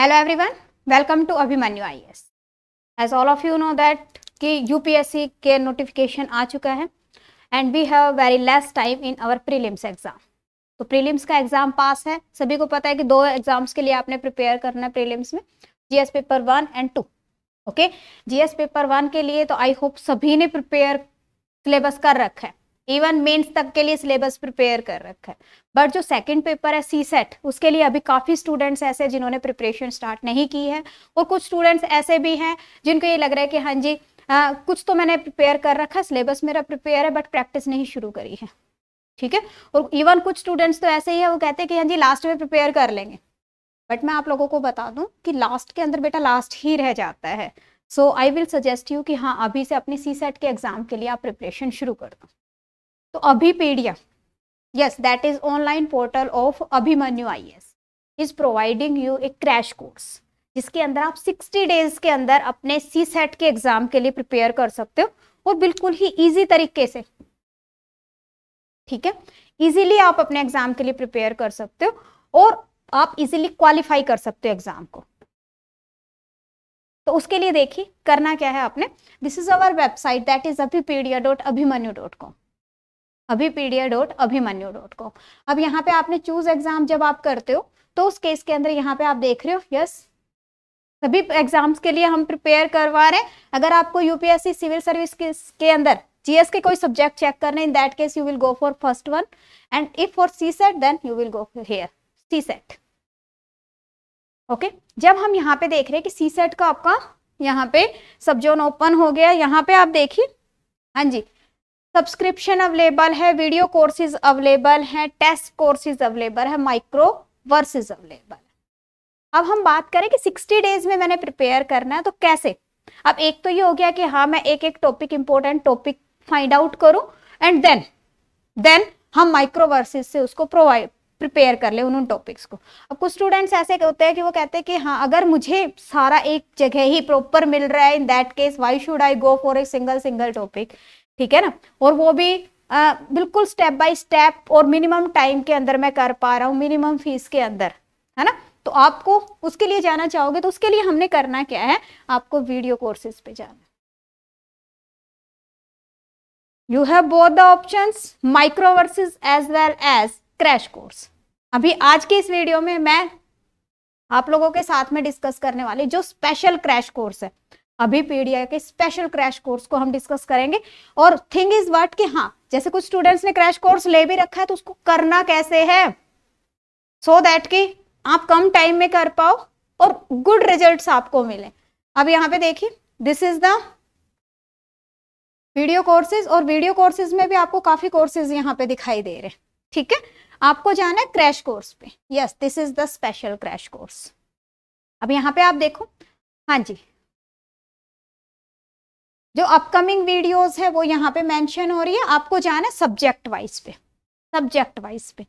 Hello everyone welcome to Abhimanyu I S as all of you know that कि UPSC के notification आ चुका है and we have very less time in our prelims exam तो prelims का exam पास है सभी को पता है कि दो एग्जाम्स के लिए आपने प्रिपेयर करना है प्रीलिम्स में GS paper one and two okay GS paper one के लिए तो आई होप सभी ने प्रिपेयर सिलेबस कर रखा है इवन मेंस तक के लिए सिलेबस प्रिपेयर कर रखा है बट जो सेकंड पेपर है सी सेट उसके लिए अभी काफ़ी स्टूडेंट्स ऐसे जिन्होंने प्रिपरेशन स्टार्ट नहीं की है और कुछ स्टूडेंट्स ऐसे भी हैं जिनको ये लग रहा है कि हाँ जी आ, कुछ तो मैंने प्रिपेयर कर रखा है सिलेबस मेरा प्रिपेयर है बट प्रैक्टिस नहीं शुरू करी है ठीक है और इवन कुछ स्टूडेंट्स तो ऐसे ही है वो कहते हैं कि हाँ जी लास्ट में प्रिपेयर कर लेंगे बट मैं आप लोगों को बता दूं कि लास्ट के अंदर बेटा लास्ट ही रह जाता है so I will suggest you कि हाँ अभी से अपने सी सेट के एग्जाम के लिए आप प्रिपरेशन शुरू कर दो तो Abhipedia yes that is online portal of abhimanyu ias is providing you a crash course जिसके अंदर आप 60 डेज के अंदर अपने सी सेट के एग्जाम के लिए प्रिपेयर कर सकते हो और बिल्कुल ही इजी तरीके से ठीक है इजीली आप अपने एग्जाम के लिए प्रिपेयर कर सकते हो और आप इजीली क्वालिफाई कर सकते हो एग्जाम को तो उसके लिए देखिए करना क्या है आपने this is our website that is Abhipedia dot Abhimanyu dot com Abhipedia dot Abhimanyu dot com अब यहाँ पे आपने चूज एग्जाम जब आप करते हो तो उस केस के अंदर यहाँ पे आप देख रहे हो यस सभी एग्जाम्स के लिए हम प्रिपेयर करवा रहे हैं अगर आपको यूपीएससी सिविल सर्विस के अंदर जीएस के कोई सब्जेक्ट चेक करना in that case you will go for first one and if for C set then you will go for here C set okay जब हम यहाँ पे देख रहे हैं कि सी सेट का आपका यहाँ पे सब जोन ओपन हो गया यहाँ पे आप देखिए हाँ जी सब्सक्रिप्शन अवेलेबल है वीडियो कोर्सेज अवेलेबल हैं टेस्ट कोर्सेज अवेलेबल है माइक्रो वर्सेज अवेलेबल अब हम बात करें कि 60 डेज में मैंने प्रिपेयर करना है तो कैसे अब एक तो ये हो गया कि हाँ मैं एक एक topic important topic find out करूं एंड देन देन हम माइक्रो वर्सेज से उसको प्रोवाइड प्रिपेयर कर ले उन उन टॉपिक्स को अब कुछ स्टूडेंट्स ऐसे होते हैं कि वो कहते हैं कि हाँ अगर मुझे सारा एक जगह ही प्रॉपर मिल रहा है in that case why should I go for a single single topic ठीक है ना और वो भी आ, बिल्कुल स्टेप बाय स्टेप और मिनिमम टाइम के अंदर मैं कर पा रहा हूँ मिनिमम फीस के अंदर है ना तो आपको उसके लिए जाना चाहोगे तो उसके लिए हमने करना क्या है आपको वीडियो कोर्सेज पे जाना you have both the option microverses as well as crash course अभी आज के इस वीडियो में मैं आप लोगों के साथ में डिस्कस करने वाली जो स्पेशल क्रैश कोर्स है अभी पीडीआई के स्पेशल क्रैश कोर्स को हम डिस्कस करेंगे और थिंग इज वट कि हाँ जैसे कुछ स्टूडेंट्स ने क्रैश कोर्स ले भी रखा है तो उसको करना कैसे है सो so दैट कि आप कम टाइम में कर पाओ और गुड रिजल्ट्स आपको मिले अब यहाँ पे देखिए this is the video courses और वीडियो कोर्सेज में भी आपको काफी कोर्सेज यहाँ पे दिखाई दे रहे हैं ठीक है आपको जाना है क्रैश कोर्स पे yes this is the special crash course अब यहाँ पे आप देखो हाँ जी जो अपकमिंग वीडियोस है वो यहाँ पे मेंशन हो रही है आपको जाना है सब्जेक्ट वाइज पे सब्जेक्ट वाइज पे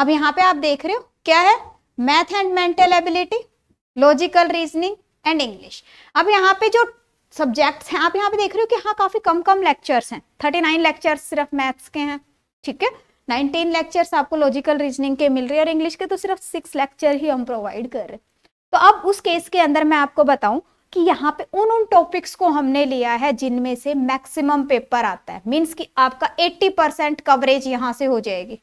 अब यहाँ पे आप देख रहे हो क्या है math and mental ability logical reasoning and English अब यहाँ पे जो सब्जेक्ट्स हैं आप यहाँ पे देख रहे हो कि हाँ काफ़ी कम कम लेक्चर्स हैं थर्टी नाइन लेक्चर्स सिर्फ मैथ्स के हैं ठीक है नाइनटीन लेक्चर्स आपको लॉजिकल रीजनिंग के मिल रहे हैं और इंग्लिश के तो सिर्फ सिक्स लेक्चर ही हम प्रोवाइड कर रहे हैं तो अब उस केस के अंदर मैं आपको बताऊं कि यहाँ पे उन उन टॉपिक्स को हमने लिया है जिनमें से मैक्सिमम पेपर आता है मीन्स कि आपका 80 परसेंट कवरेज यहाँ से हो जाएगी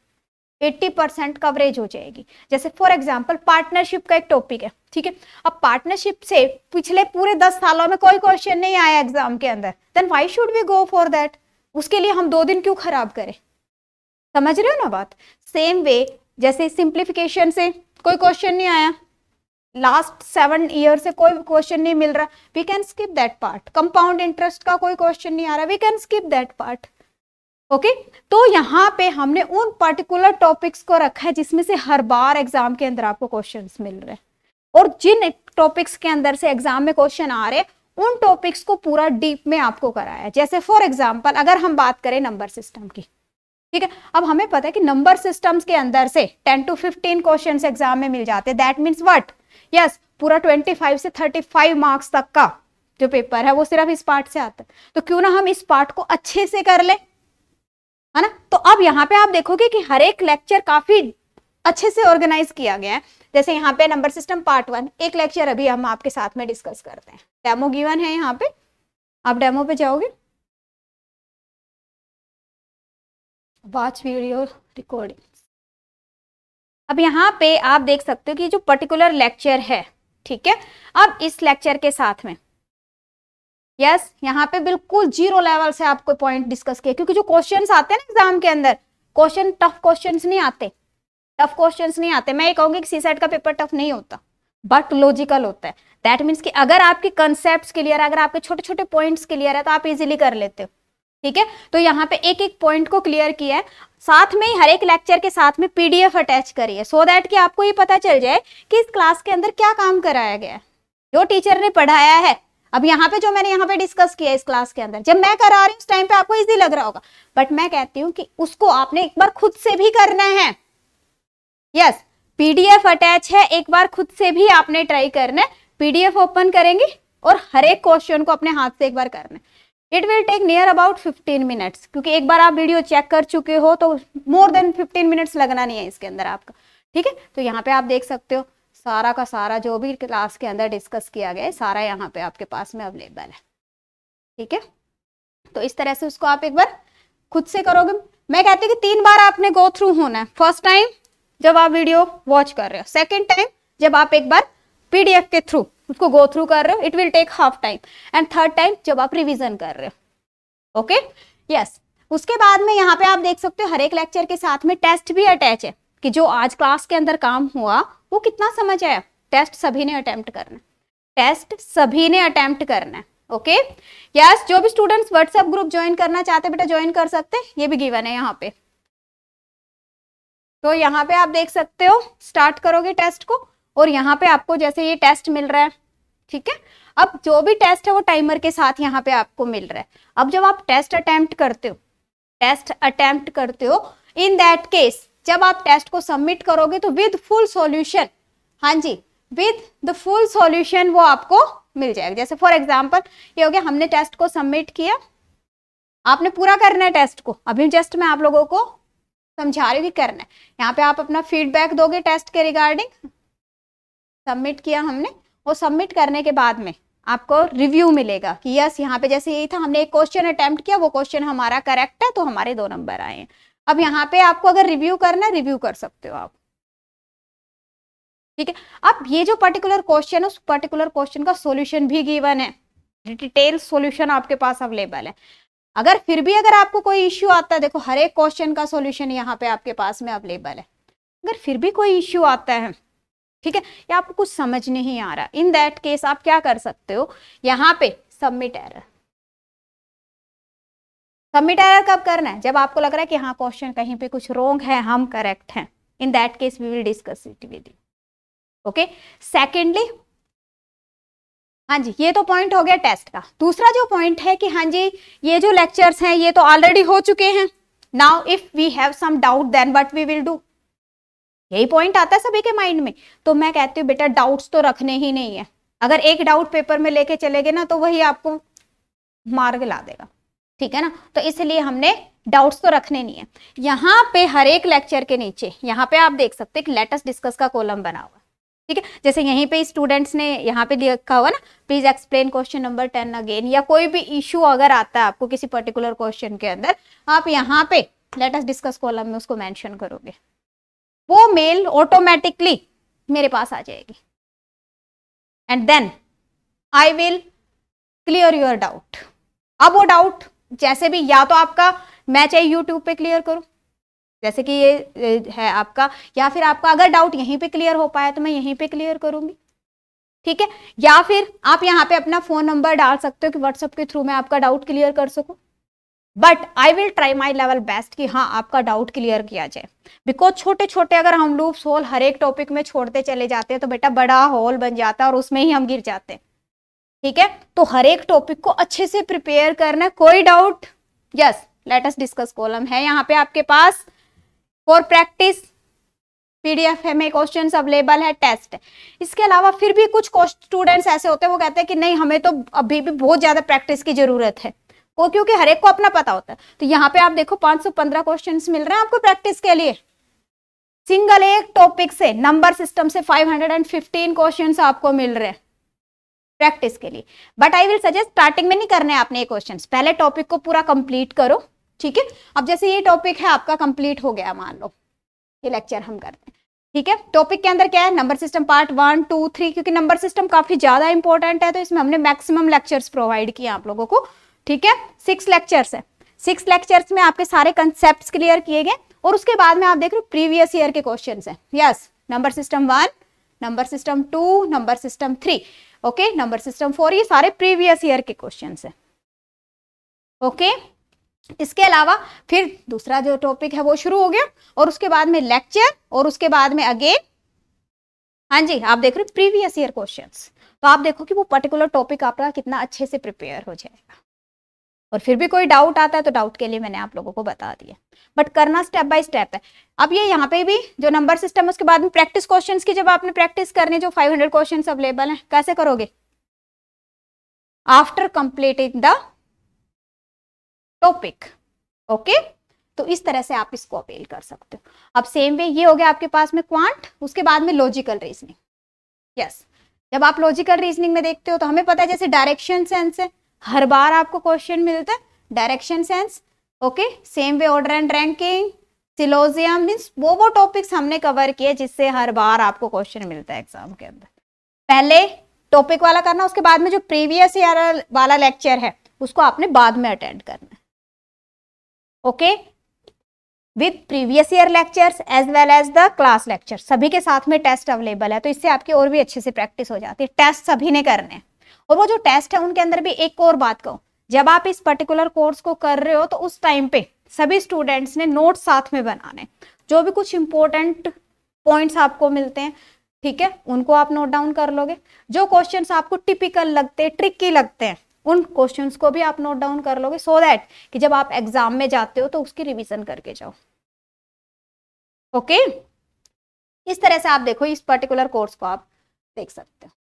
80 परसेंट कवरेज हो जाएगी जैसे फॉर एग्जाम्पल पार्टनरशिप का एक टॉपिक है ठीक है अब पार्टनरशिप से पिछले पूरे दस सालों में कोई क्वेश्चन नहीं आया एग्जाम के अंदर then why should we go for that उसके लिए हम दो दिन क्यों खराब करें समझ रहे हो ना बात सेम वे जैसे सिंप्लीफिकेशन से कोई क्वेश्चन नहीं आया लास्ट सेवन ईयर से कोई क्वेश्चन नहीं मिल रहा we can skip that part compound interest का कोई क्वेश्चन नहीं आ रहा we can skip that part okay तो यहाँ पे हमने उन पर्टिकुलर टॉपिक्स को रखा है जिसमें से हर बार एग्जाम के अंदर आपको क्वेश्चन मिल रहे हैं और जिन टॉपिक्स के अंदर से एग्जाम में क्वेश्चन आ रहे हैं उन टॉपिक्स को पूरा डीप में आपको कराया जैसे फॉर एग्जाम्पल अगर हम बात करें नंबर सिस्टम की ठीक है अब हमें पता है कि नंबर सिस्टम के अंदर से ten to fifteen question exam में मिल जाते हैं that means what yes yes, पूरा 25 से 35 मार्क्स तक का जो पेपर है वो सिर्फ इस पार्ट से आता है तो क्यों ना हम इस पार्ट को अच्छे से कर ले है ना तो अब यहाँ पे आप देखोगे कि हर एक लेक्चर काफी अच्छे से ऑर्गेनाइज किया गया है जैसे यहाँ पे नंबर सिस्टम पार्ट वन एक लेक्चर अभी हम आपके साथ में डिस्कस करते हैं डेमो गिवन है यहाँ पे आप डेमो पे जाओगे वॉच वीडियो रिकॉर्डिंग अब यहाँ पे आप देख सकते हो कि जो पर्टिकुलर लेक्चर है ठीक है अब इस लेक्चर के साथ में यस yes, यहाँ पे बिल्कुल जीरो लेवल से आपको पॉइंट डिस्कस किया क्योंकि जो क्वेश्चंस आते हैं ना एग्जाम के अंदर क्वेश्चन टफ क्वेश्चंस नहीं आते टफ क्वेश्चंस नहीं आते मैं ये कहूंगी कि सी का पेपर टफ नहीं होता बट लॉजिकल होता है दैट मीन्स कि अगर आपके कंसेप्ट क्लियर है अगर आपके छोटे छोटे पॉइंट्स क्लियर है तो आप इजिली कर लेते हो ठीक है तो यहाँ पे एक एक पॉइंट को क्लियर किया है साथ में हर एक लेक्चर के साथ में पीडीएफ अटैच करिए सो दैट कि आपको ये पता चल जाए कि इस क्लास के अंदर क्या काम कराया गया है जो टीचर ने पढ़ाया है अब यहाँ पे जो मैंने यहाँ पे डिस्कस किया इस क्लास के अंदर जब मैं करा रही हूँ उस टाइम पे आपको इजी लग रहा होगा बट मैं कहती हूँ कि उसको आपने एक बार खुद से भी करना है यस पीडीएफ अटैच है एक बार खुद से भी आपने ट्राई करना है पीडीएफ ओपन करेंगे और हर एक क्वेश्चन को अपने हाथ से एक बार करना है it will take near about 15 minutes क्योंकि एक बार आप वीडियो चेक कर चुके हो तो मोर देन 15 मिनट्स लगना नहीं है इसके अंदर आपका ठीक है तो यहाँ पे आप देख सकते हो सारा का सारा जो भी क्लास के अंदर डिस्कस किया गया है सारा यहाँ पे आपके पास में अवेलेबल है ठीक है तो इस तरह से उसको आप एक बार खुद से करोगे मैं कहती हूँ कि तीन बार आपने गो थ्रू होना है फर्स्ट टाइम जब आप वीडियो वॉच कर रहे हो सेकेंड टाइम जब आप एक बार पीडीएफ के थ्रू उसको गो थ्रू कर रहे हो it will take half time and third time जब आप रिविजन कर रहे हो ओके यस उसके बाद में यहाँ पे आप देख सकते हो हर एक लेक्चर के साथ में टेस्ट भी अटैच है कि जो आज क्लास के अंदर काम हुआ वो कितना समझ आया टेस्ट सभी ने अटेम्प्ट करना टेस्ट सभी ने अटेम्प्ट करना ओके okay? यस yes, जो भी स्टूडेंट्स व्हाट्सएप ग्रुप ज्वाइन करना चाहते बेटा ज्वाइन कर सकते हैं ये भी गिवन है यहाँ पे तो यहाँ पे आप देख सकते हो स्टार्ट करोगे टेस्ट को और यहाँ पे आपको जैसे ये टेस्ट मिल रहा है ठीक है अब जो भी टेस्ट है वो टाइमर के साथ यहाँ पे आपको मिल रहा है अब जब आप टेस्ट अटैम्प्ट करते हो टेस्ट अटैम्प्ट करते हो इन दैट केस जब आप टेस्ट को सबमिट करोगे तो विद फुल सॉल्यूशन हाँ जी विद द फुल सॉल्यूशन वो आपको मिल जाएगा जैसे फॉर एग्जांपल ये हो गया हमने टेस्ट को सबमिट किया आपने पूरा करना है टेस्ट को अभी जस्ट मैं आप लोगों को समझा रही हूँ करना है यहाँ पे आप अपना फीडबैक दोगे टेस्ट के रिगार्डिंग सबमिट किया हमने और सबमिट करने के बाद में आपको रिव्यू मिलेगा कि यस यहाँ पे जैसे यही था हमने एक क्वेश्चन अटेम्प्ट किया वो क्वेश्चन हमारा करेक्ट है तो हमारे दो नंबर आए हैं अब यहाँ पे आपको अगर रिव्यू करना है रिव्यू कर सकते हो आप ठीक है अब ये जो पर्टिकुलर क्वेश्चन है उस पर्टिकुलर क्वेश्चन का सोल्यूशन भी गिवन है डिटेल सोल्यूशन आपके पास अवेलेबल है अगर फिर भी अगर आपको कोई इश्यू आता है देखो हर एक क्वेश्चन का सोल्यूशन यहाँ पे आपके पास में अवेलेबल है अगर फिर भी कोई इश्यू आता है ठीक है या आपको कुछ समझ नहीं आ रहा इन दैट केस आप क्या कर सकते हो यहाँ पे सबमिट एरर सबमिट एरर कब करना है जब आपको लग रहा है कि हाँ क्वेश्चन कहीं पे कुछ रोंग है हम करेक्ट हैं in that case we will discuss it with you okay secondly हाँ जी ये तो पॉइंट हो गया टेस्ट का दूसरा जो पॉइंट है कि हाँ जी ये जो लेक्चर्स हैं ये तो ऑलरेडी हो चुके हैं now if we have some doubt then what we will do यही पॉइंट आता है सभी के माइंड में तो मैं कहती हूँ बेटा डाउट्स तो रखने ही नहीं है अगर एक डाउट पेपर में लेके चले गए ना तो वही आपको मार्ग ला देगा ठीक है ना तो इसलिए हमने डाउट्स तो रखने नहीं है यहाँ पे हर एक लेक्चर के नीचे यहाँ पे आप देख सकते हैं लेटेस्ट डिस्कस का कॉलम बना हुआ ठीक है जैसे यहीं पे स्टूडेंट्स ने यहाँ पे लिखा हुआ ना please explain question number ten again या कोई भी इशू अगर आता है आपको किसी पर्टिकुलर क्वेश्चन के अंदर आप यहाँ पे लेटेस्ट डिस्कस कॉलम में उसको मैंशन करोगे वो मेल ऑटोमेटिकली मेरे पास आ जाएगी and then I will clear your doubt अब वो डाउट जैसे भी या तो आपका मैं चाहे यूट्यूब पे क्लियर करूं जैसे कि ये है आपका या फिर आपका अगर डाउट यहीं पे क्लियर हो पाया तो मैं यहीं पे क्लियर करूंगी ठीक है या फिर आप यहाँ पे अपना फ़ोन नंबर डाल सकते हो कि व्हाट्सअप के थ्रू मैं आपका डाउट क्लियर कर सकूँ but I will try my level best कि हाँ आपका डाउट क्लियर किया जाए बिकॉज छोटे छोटे अगर हम लूप होल हर एक टॉपिक में छोड़ते चले जाते हैं तो बेटा बड़ा होल बन जाता है और उसमें ही हम गिर जाते हैं ठीक है तो हर एक टॉपिक को अच्छे से प्रिपेयर करना कोई doubt yes latest discuss column है यहाँ पे आपके पास फॉर प्रैक्टिस पीडीएफ में क्वेश्चन अवेलेबल है टेस्ट इसके अलावा फिर भी कुछ स्टूडेंट्स ऐसे होते हैं वो कहते हैं कि नहीं हमें तो अभी भी बहुत ज़्यादा प्रैक्टिस की ज़रूरत है को क्योंकि हर एक को अपना पता होता है तो यहाँ पे आप देखो 515 क्वेश्चंस मिल रहे हैं आपको प्रैक्टिस के लिए सिंगल एक टॉपिक से नंबर सिस्टम से 515 क्वेश्चंस आपको मिल रहे हैं प्रैक्टिस के लिए but I will suggest starting में नहीं करने आपने ये क्वेश्चन पहले टॉपिक को पूरा कंप्लीट करो ठीक है अब जैसे ये टॉपिक है आपका कंप्लीट हो गया मान लो ये लेक्चर हम करते हैं ठीक है टॉपिक के अंदर क्या है number system part one two three क्योंकि नंबर सिस्टम काफी ज्यादा इंपॉर्टेंट है तो इसमें हमने मैक्सिमम लेक्चर्स प्रोवाइड किए आप लोगों को ठीक है सिक्स लेक्चर्स है सिक्स लेक्चर्स में आपके सारे कंसेप्ट क्लियर किए गए और उसके बाद में आप देख रहे हो प्रीवियस ईयर के क्वेश्चन है yes number system one number system two number system three okay number system four ये सारे प्रीवियस ईयर के क्वेश्चन है ओके okay? इसके अलावा फिर दूसरा जो टॉपिक है वो शुरू हो गया और उसके बाद में लेक्चर और उसके बाद में अगेन हाँ जी आप देख रहे हो प्रीवियस ईयर क्वेश्चन तो आप देखो कि वो पर्टिकुलर टॉपिक आपका कितना अच्छे से प्रिपेयर हो जाएगा और फिर भी कोई डाउट आता है तो डाउट के लिए मैंने आप लोगों को बता दिया बट करना स्टेप बाय स्टेप है अब ये यहाँ पे भी जो नंबर सिस्टम उसके बाद में प्रैक्टिस क्वेश्चंस की जब आपने प्रैक्टिस करने जो 500 क्वेश्चंस अवेलेबल हैं कैसे करोगे after completing the topic okay तो इस तरह से आप इसको अपील कर सकते हो अब सेम वे ये हो गया आपके पास में क्वांट उसके बाद में लॉजिकल रीजनिंग यस जब आप लॉजिकल रीजनिंग में देखते हो तो हमें पता है जैसे डायरेक्शन सेंस है हर बार आपको क्वेश्चन मिलता है direction sense okay same way order and ranking syllogism means वो वो टॉपिक्स हमने कवर किए जिससे हर बार आपको क्वेश्चन मिलता है एग्जाम के अंदर पहले टॉपिक वाला करना उसके बाद में जो प्रीवियस ईयर वाला लेक्चर है उसको आपने बाद में अटेंड करना okay with previous year lectures as well as the class lecture सभी के साथ में टेस्ट अवेलेबल है तो इससे आपकी और भी अच्छे से प्रैक्टिस हो जाती है टेस्ट सभी ने करने हैं और वो जो टेस्ट है उनके अंदर भी एक और बात कहूँ जब आप इस पर्टिकुलर कोर्स को कर रहे हो तो उस टाइम पे सभी स्टूडेंट्स ने नोट साथ में बनाने जो भी कुछ इंपॉर्टेंट पॉइंट्स आपको मिलते हैं ठीक है उनको आप नोट डाउन कर लोगे जो क्वेश्चंस आपको टिपिकल लगते हैं ट्रिकी लगते हैं उन क्वेश्चंस को भी आप नोट डाउन कर लोगे सो so दैट कि जब आप एग्जाम में जाते हो तो उसकी रिविजन करके जाओ ओके okay? इस तरह से आप देखो इस पर्टिकुलर कोर्स को आप देख सकते हो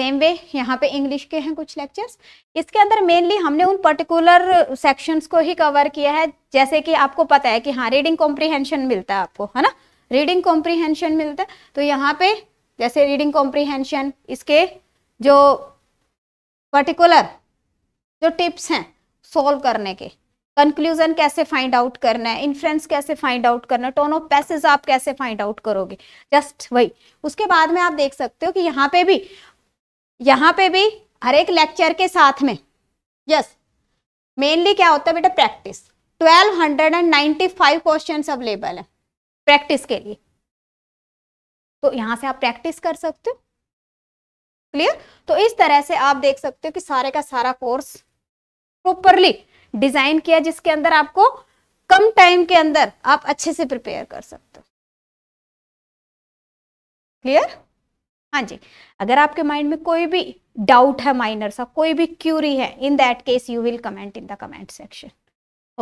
सेम वे यहाँ पे इंग्लिश के हैं कुछ लेक्चर्स इसके अंदर मेनली हमने उन पर्टिकुलर सेक्शंस को ही कवर किया है जैसे कि आपको पता है कि हाँ रीडिंग कॉम्प्रिहेंशन मिलता है आपको है ना रीडिंग कॉम्प्रिहेंशन मिलता है तो यहाँ पे जैसे रीडिंग कॉम्प्रिहेंशन इसके जो पर्टिकुलर जो टिप्स हैं सॉल्व करने के कंक्लूजन कैसे फाइंड आउट करना है इन्फ्रेंस कैसे फाइंड आउट करना है टोन ऑफ पैसेज आप कैसे फाइंड आउट करोगे जस्ट वही उसके बाद में आप देख सकते हो कि यहाँ पे भी यहाँ पे भी हर एक लेक्चर के साथ में यस मेनली क्या होता है बेटा प्रैक्टिस 1295 क्वेश्चंस अवेलेबल है प्रैक्टिस के लिए तो यहाँ से आप प्रैक्टिस कर सकते हो क्लियर तो इस तरह से आप देख सकते हो कि सारे का सारा कोर्स प्रॉपरली डिजाइन किया जिसके अंदर आपको कम टाइम के अंदर आप अच्छे से प्रिपेयर कर सकते हो क्लियर हाँ जी अगर आपके माइंड में कोई भी डाउट है माइनर सा कोई भी क्यूरी है in that case you will comment in the comment section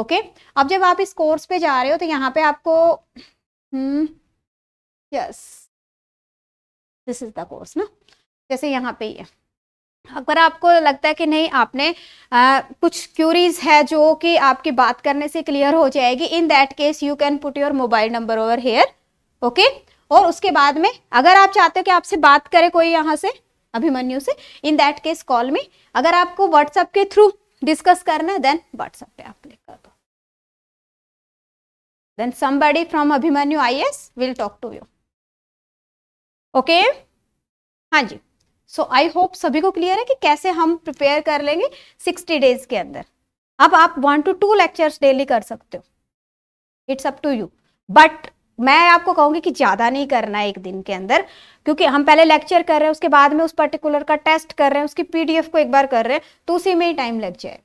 okay अब जब आप इस कोर्स पे जा रहे हो तो यहाँ पे आपको yes this is the course ना जैसे यहाँ पे ये अगर आपको लगता है कि नहीं आपने आ, कुछ क्यूरीज है जो कि आपकी बात करने से क्लियर हो जाएगी in that case you can put your mobile number over here okay और उसके बाद में अगर आप चाहते हो कि आपसे बात करे कोई यहाँ से अभिमन्यु से इन दैट केस कॉल में अगर आपको व्हाट्सएप के थ्रू डिस्कस करना है देन व्हाट्सएप पे आप क्लिक कर दो then somebody from Abhimanyu I S will talk to you okay हाँ जी सो आई होप सभी को क्लियर है कि कैसे हम प्रिपेयर कर लेंगे सिक्सटी डेज के अंदर अब आप one to two lectures daily कर सकते हो it's up to you but मैं आपको कहूंगी कि ज़्यादा नहीं करना है एक दिन के अंदर क्योंकि हम पहले लेक्चर कर रहे हैं उसके बाद में उस पर्टिकुलर का टेस्ट कर रहे हैं उसकी पीडीएफ को एक बार कर रहे हैं तो उसी में ही टाइम लग जाएगा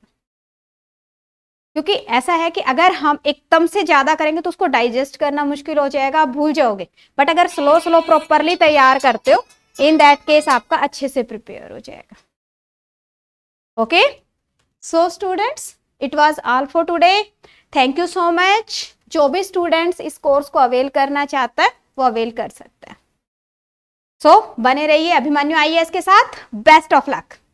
क्योंकि ऐसा है कि अगर हम एकदम से ज़्यादा करेंगे तो उसको डाइजेस्ट करना मुश्किल हो जाएगा आप भूल जाओगे बट अगर स्लो स्लो प्रॉपरली तैयार करते हो इन दैट केस आपका अच्छे से प्रिपेयर हो जाएगा okay so students it was all for today thank you so much जो भी स्टूडेंट्स इस कोर्स को अवेल करना चाहता है वो अवेल कर सकता है सो so, बने रहिए अभिमन्यु आई के साथ बेस्ट ऑफ लक